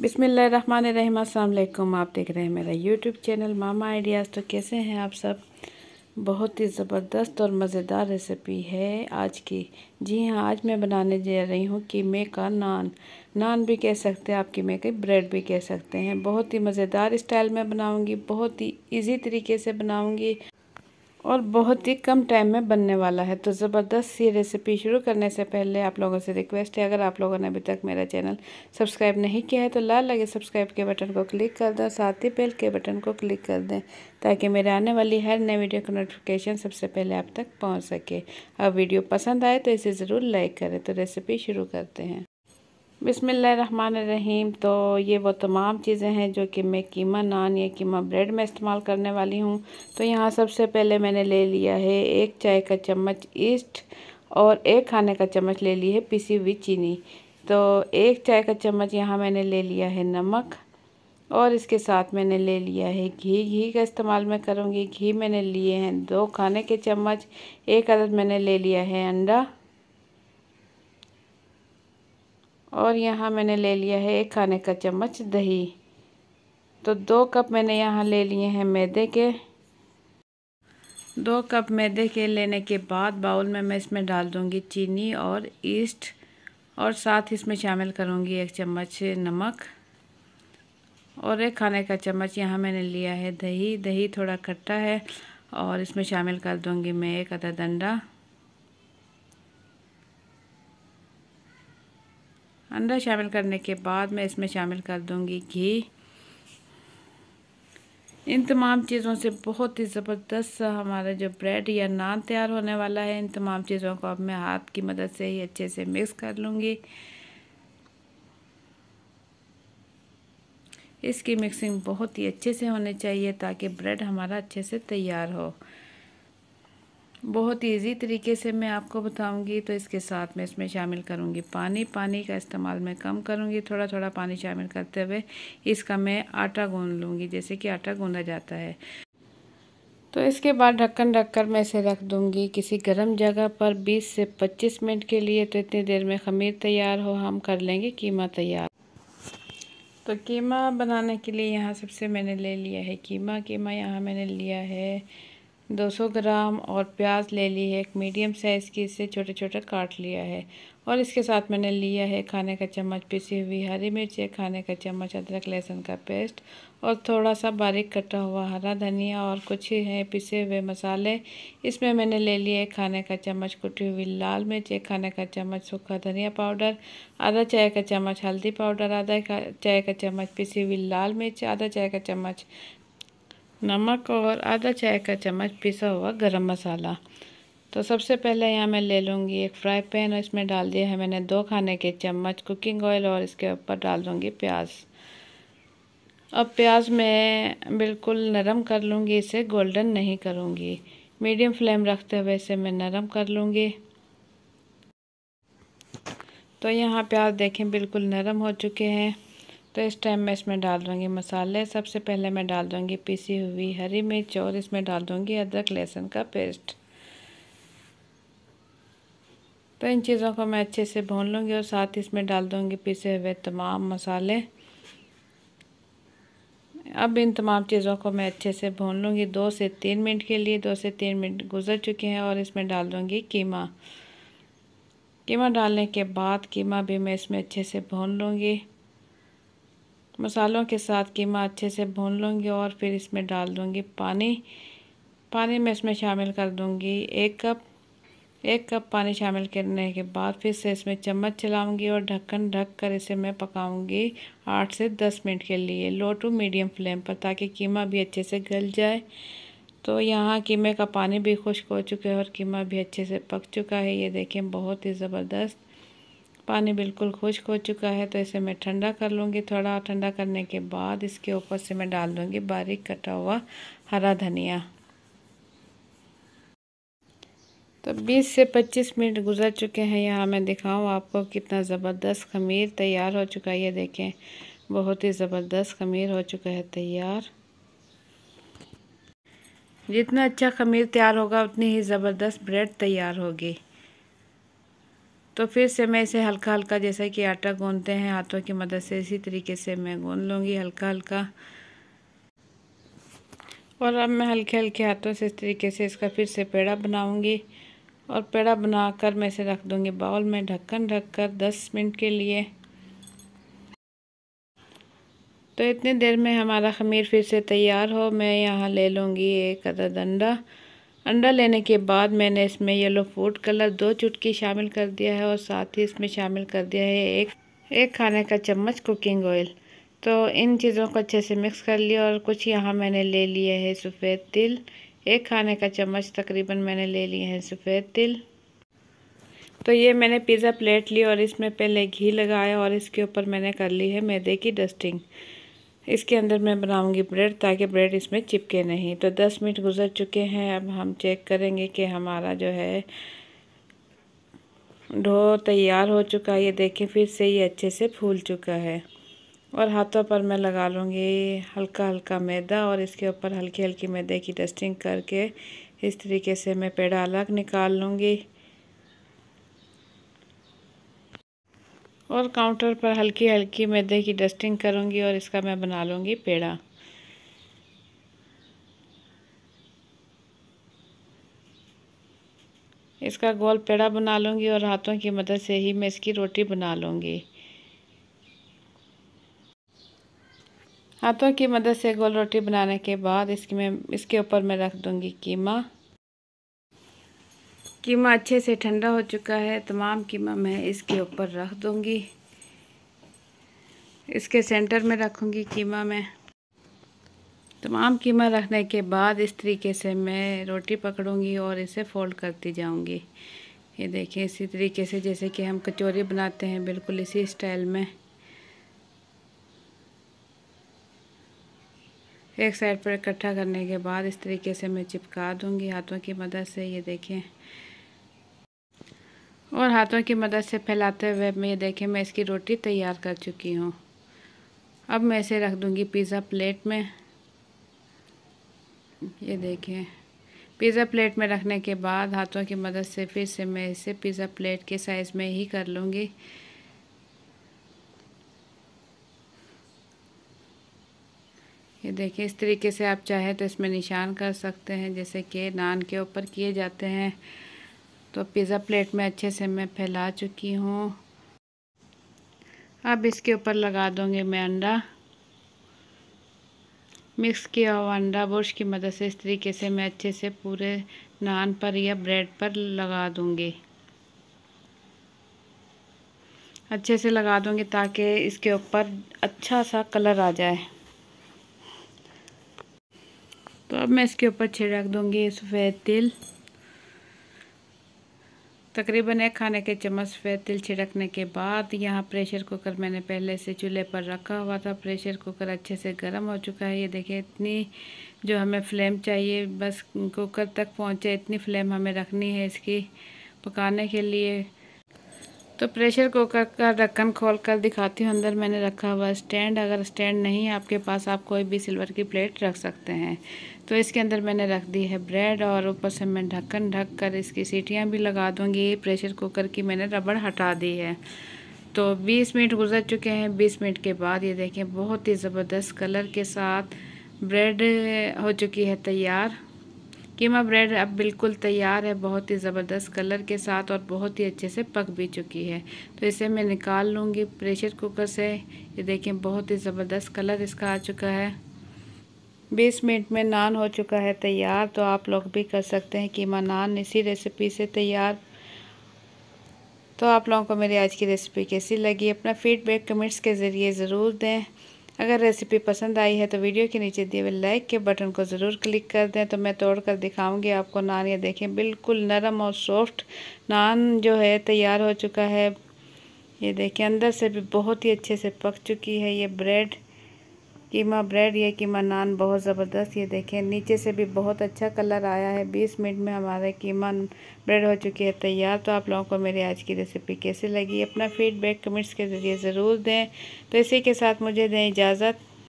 बिसमीम् अल्लाम आप देख रहे हैं मेरा यूट्यूब चैनल मामा आइडियाज़ तो कैसे हैं आप सब बहुत ही ज़बरदस्त और मज़ेदार रेसिपी है आज की जी हाँ आज मैं बनाने जा रही हूँ कि मे का नान नान भी कह सकते हैं आपकी कीमे के ब्रेड भी कह सकते हैं बहुत ही मज़ेदार स्टाइल में बनाऊँगी बहुत ही ईजी तरीके से बनाऊँगी और बहुत ही कम टाइम में बनने वाला है तो ज़बरदस्त ये रेसिपी शुरू करने से पहले आप लोगों से रिक्वेस्ट है अगर आप लोगों ने अभी तक मेरा चैनल सब्सक्राइब नहीं किया है तो लाल लगे सब्सक्राइब के बटन को क्लिक कर दें साथ ही बेल के बटन को क्लिक कर दें ताकि मेरे आने वाली हर नई वीडियो का नोटिफिकेशन सबसे पहले आप तक पहुँच सके अब वीडियो पसंद आए तो इसे ज़रूर लाइक करें तो रेसिपी शुरू करते हैं बिसमीम तो ये वो तमाम चीज़ें हैं जो कि मैं कीमा नान या कीमा ब्रेड में इस्तेमाल करने वाली हूँ तो यहाँ सबसे पहले मैंने ले लिया है एक चाय का चम्मच ईस्ट और एक खाने का चम्मच ले ली है पिसी हुई चीनी तो एक चाय का चम्मच यहाँ मैंने ले लिया है नमक और इसके साथ मैंने ले लिया है घी घी का इस्तेमाल मैं करूँगी घी मैंने लिए हैं दो खाने के चम्मच एक अदद मैंने ले लिया है अंडा और यहाँ मैंने ले लिया है एक खाने का चम्मच दही तो दो कप मैंने यहाँ ले लिए हैं मैदे के दो कप मैदे के लेने के बाद बाउल में मैं इसमें डाल दूँगी चीनी और ईस्ट और साथ इसमें शामिल करूँगी एक चम्मच नमक और एक खाने का चम्मच यहाँ मैंने लिया है दही दही थोड़ा खट्टा है और इसमें शामिल कर दूँगी मैं एक अदा डंडा अंडा शामिल करने के बाद मैं इसमें शामिल कर दूँगी घी इन तमाम चीज़ों से बहुत ही ज़बरदस्त हमारा जो ब्रेड या नान तैयार होने वाला है इन तमाम चीज़ों को अब मैं हाथ की मदद से ही अच्छे से मिक्स कर लूँगी इसकी मिक्सिंग बहुत ही अच्छे से होनी चाहिए ताकि ब्रेड हमारा अच्छे से तैयार हो बहुत इजी तरीके से मैं आपको बताऊंगी तो इसके साथ मैं इसमें शामिल करूंगी पानी पानी का इस्तेमाल मैं कम करूंगी थोड़ा थोड़ा पानी शामिल करते हुए इसका मैं आटा गूंद लूँगी जैसे कि आटा गूंदा जाता है तो इसके बाद ढक्कन ढककर मैं इसे रख दूंगी किसी गर्म जगह पर 20 से 25 मिनट के लिए तो इतनी देर में खमीर तैयार हो हम कर लेंगे कीमा तैयार तो कीमा बनाने के लिए यहाँ सबसे मैंने ले लिया है कीमा कीमा यहाँ मैंने लिया है 200 ग्राम और प्याज ले ली है एक मीडियम साइज़ की इसे छोटे छोटे काट लिया है और इसके साथ मैंने लिया है खाने का चम्मच पिसी हुई हरी मिर्च एक खाने का चम्मच अदरक लहसुन का पेस्ट और थोड़ा सा बारीक कटा हुआ हरा धनिया और कुछ ही है पिसे हुए मसाले इसमें मैंने ले लिए खाने का चम्मच कुटी हुई लाल मिर्च एक खाने का चम्मच सूखा धनिया पाउडर आधा चाय का चम्मच हल्दी पाउडर आधा चाय का चम्मच पिसी हुई लाल मिर्च आधा चाय का चम्मच नमक और आधा चाय का चम्मच पिसा हुआ गरम मसाला तो सबसे पहले यहाँ मैं ले लूँगी एक फ्राई पैन और इसमें डाल दिया है मैंने दो खाने के चम्मच कुकिंग ऑयल और इसके ऊपर डाल दूँगी प्याज अब प्याज मैं बिल्कुल नरम कर लूँगी इसे गोल्डन नहीं करूँगी मीडियम फ्लेम रखते हुए इसे मैं नरम कर लूँगी तो यहाँ प्याज देखें बिल्कुल नरम हो चुके हैं तो इस टाइम मैं इसमें डाल दूँगी मसाले सबसे पहले मैं डाल दूँगी पीसी हुई हरी मिर्च और इसमें डाल दूँगी अदरक लहसुन का पेस्ट तो इन चीज़ों को मैं अच्छे से भून लूँगी और साथ ही इसमें डाल दूँगी पिसे हुए तमाम मसाले अब इन तमाम चीज़ों को मैं अच्छे से भून लूँगी दो से तीन मिनट के लिए दो से तीन मिनट गुजर चुके हैं और इसमें डाल दूँगी कीमा कीमा डालने के बाद कीमा भी मैं इसमें अच्छे से भून लूँगी मसालों के साथ कीमा अच्छे से भून लूँगी और फिर इसमें डाल दूँगी पानी पानी मैं इसमें शामिल कर दूँगी एक कप एक कप पानी शामिल करने के बाद फिर से इसमें चम्मच चलाऊंगी और ढक्कन ढक कर इसे मैं पकाऊंगी आठ से दस मिनट के लिए लो टू मीडियम फ्लेम पर ताकि कीमा भी अच्छे से गल जाए तो यहाँ कीमे का पानी भी खुश्क हो चुका है और कीमा भी अच्छे से पक चुका है ये देखें बहुत ही ज़बरदस्त पानी बिल्कुल खुश्क हो चुका है तो इसे मैं ठंडा कर लूँगी थोड़ा ठंडा करने के बाद इसके ऊपर से मैं डाल दूँगी बारीक कटा हुआ हरा धनिया तो 20 से 25 मिनट गुजर चुके हैं यहाँ मैं दिखाऊँ आपको कितना ज़बरदस्त खमीर तैयार हो चुका है ये देखें बहुत ही ज़बरदस्त खमीर हो चुका है तैयार जितना अच्छा खमीर तैयार होगा उतनी ही ज़बरदस्त ब्रेड तैयार होगी तो फिर से मैं इसे हल्का हल्का जैसा कि आटा गूंदते हैं हाथों की मदद से इसी तरीके से मैं गूंद लूँगी हल्का हल्का और अब मैं हल्के हल्के हाथों से इस तरीके से इसका फिर से पेड़ा बनाऊँगी और पेड़ा बनाकर मैं इसे रख दूँगी बाउल में ढक्कन ढक कर दस मिनट के लिए तो इतनी देर में हमारा खमीर फिर से तैयार हो मैं यहाँ ले लूँगी एक अदर अंडा अंडा लेने के बाद मैंने इसमें येलो फूड कलर दो चुटकी शामिल कर दिया है और साथ ही इसमें शामिल कर दिया है एक एक खाने का चम्मच कुकिंग ऑयल तो इन चीज़ों को अच्छे से मिक्स कर लिया और कुछ यहाँ मैंने ले लिए है सफ़ेद तिल एक खाने का चम्मच तकरीबन मैंने ले लिए हैं सफ़ेद तिल तो ये मैंने पिज़्ज़ा प्लेट ली और इसमें पहले घी लगाया और इसके ऊपर मैंने कर ली है मैदे की डस्टिंग इसके अंदर मैं बनाऊंगी ब्रेड ताकि ब्रेड इसमें चिपके नहीं तो 10 मिनट गुजर चुके हैं अब हम चेक करेंगे कि हमारा जो है डो तैयार हो चुका है ये देखें फिर से ये अच्छे से फूल चुका है और हाथों पर मैं लगा लूँगी हल्का हल्का मैदा और इसके ऊपर हल्की हल्की मैदे की डस्टिंग करके इस तरीके से मैं पेड़ा अलग निकाल लूँगी और काउंटर पर हल्की हल्की मैदे की डस्टिंग करूँगी और इसका मैं बना लूँगी पेड़ा इसका गोल पेड़ा बना लूँगी और हाथों की मदद से ही मैं इसकी रोटी बना लूंगी हाथों की मदद से गोल रोटी बनाने के बाद इसकी मैं इसके ऊपर मैं रख दूंगी कीमा कीमा अच्छे से ठंडा हो चुका है तमाम कीमा मैं इसके ऊपर रख दूँगी इसके सेंटर में रखूंगी कीमा में तमाम कीमा रखने के बाद इस तरीके से मैं रोटी पकड़ूँगी और इसे फ़ोल्ड करती जाऊँगी ये देखें इसी तरीके से जैसे कि हम कचौरी बनाते हैं बिल्कुल इसी स्टाइल में एक साइड पर इकट्ठा करने के बाद इस तरीके से मैं चिपका दूँगी हाथों की मदद से ये देखें और हाथों की मदद से फैलाते हुए मैं देखें मैं इसकी रोटी तैयार कर चुकी हूँ अब मैं इसे रख दूँगी पिज़्ज़ा प्लेट में ये देखें पिज़्ज़ा प्लेट में रखने के बाद हाथों की मदद से फिर से मैं इसे पिज़्ज़ा प्लेट के साइज़ में ही कर लूँगी ये देखिए इस तरीके से आप चाहे तो इसमें निशान कर सकते हैं जैसे कि नान के ऊपर किए जाते हैं तो पिज़्ज़ा प्लेट में अच्छे से मैं फैला चुकी हूँ अब इसके ऊपर लगा दूँगी मैं अंडा मिक्स किया हुआ अंडा ब्रश की मदद से इस तरीके से मैं अच्छे से पूरे नान पर या ब्रेड पर लगा दूँगी अच्छे से लगा दूँगी ताकि इसके ऊपर अच्छा सा कलर आ जाए तो अब मैं इसके ऊपर छिड़क दूँगी सफ़ेद तिल तकरीबन एक खाने के चम्मच पे तिल छिड़कने के बाद यहाँ प्रेशर कुकर मैंने पहले से चूल्हे पर रखा हुआ था प्रेशर कुकर अच्छे से गर्म हो चुका है ये देखिए इतनी जो हमें फ्लेम चाहिए बस कुकर तक पहुँचे इतनी फ्लेम हमें रखनी है इसकी पकाने के लिए तो प्रेशर कुकर का ढक्कन खोल कर दिखाती हूँ अंदर मैंने रखा हुआ स्टैंड अगर स्टैंड नहीं आपके पास आप कोई भी सिल्वर की प्लेट रख सकते हैं तो इसके अंदर मैंने रख दी है ब्रेड और ऊपर से मैं ढक्कन ढक कर इसकी सीटियाँ भी लगा दूँगी प्रेशर कुकर की मैंने रबड़ हटा दी है तो 20 मिनट गुजर चुके हैं 20 मिनट के बाद ये देखें बहुत ही ज़बरदस्त कलर के साथ ब्रेड हो चुकी है तैयार कीमा ब्रेड अब बिल्कुल तैयार है बहुत ही ज़बरदस्त कलर के साथ और बहुत ही अच्छे से पक भी चुकी है तो इसे मैं निकाल लूँगी प्रेशर कुकर से ये देखें बहुत ही ज़बरदस्त कलर इसका आ चुका है बीस मिनट में नान हो चुका है तैयार तो आप लोग भी कर सकते हैं कीमा नान इसी रेसिपी से तैयार तो आप लोगों को मेरी आज की रेसिपी कैसी लगी अपना फीडबैक कमेंट्स के ज़रिए ज़रूर दें अगर रेसिपी पसंद आई है तो वीडियो के नीचे दिए हुए लाइक के बटन को ज़रूर क्लिक कर दें तो मैं तोड़ कर दिखाऊँगी आपको नान ये देखें बिल्कुल नरम और सॉफ्ट नान जो है तैयार हो चुका है ये देखें अंदर से भी बहुत ही अच्छे से पक चुकी है ये ब्रेड कीमा ब्रेड या कीमा नान बहुत ज़बरदस्त ये देखें नीचे से भी बहुत अच्छा कलर आया है बीस मिनट में हमारे कीमा ब्रेड हो चुकी है तैयार तो आप लोगों को मेरी आज की रेसिपी कैसी लगी अपना फीडबैक कमेंट्स के ज़रिए ज़रूर दें तो इसी के साथ मुझे दें इजाज़त